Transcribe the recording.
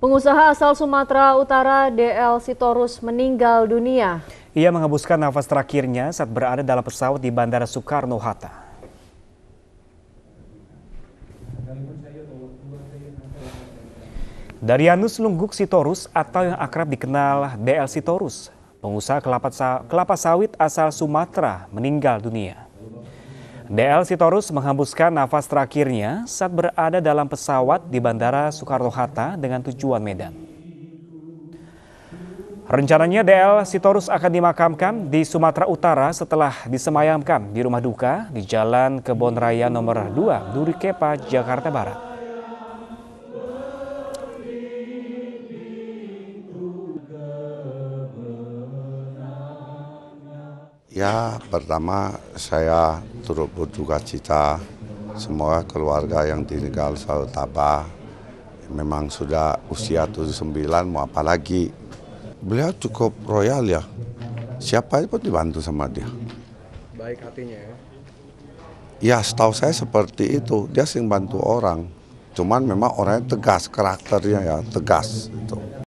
Pengusaha asal Sumatera Utara DL Sitorus meninggal dunia. Ia menghembuskan nafas terakhirnya saat berada dalam pesawat di Bandara Soekarno-Hatta. Darianus Lungguk Sitorus atau yang akrab dikenal DL Sitorus, pengusaha kelapa sawit asal Sumatera meninggal dunia. DL Sitorus menghembuskan nafas terakhirnya saat berada dalam pesawat di Bandara Soekarno-Hatta dengan tujuan Medan. Rencananya DL Sitorus akan dimakamkan di Sumatera Utara setelah disemayamkan di rumah duka di Jalan Kebon Raya nomor 2 Duri Kepa, Jakarta Barat. Ya pertama saya turut berduka cita semua keluarga yang tinggal selalu tabah. Memang sudah usia 79 mau apa lagi. Beliau cukup royal ya. Siapa pun dibantu sama dia. Baik hatinya ya? Ya setahu saya seperti itu. Dia sering bantu orang. Cuman memang orangnya tegas, karakternya ya tegas. Itu.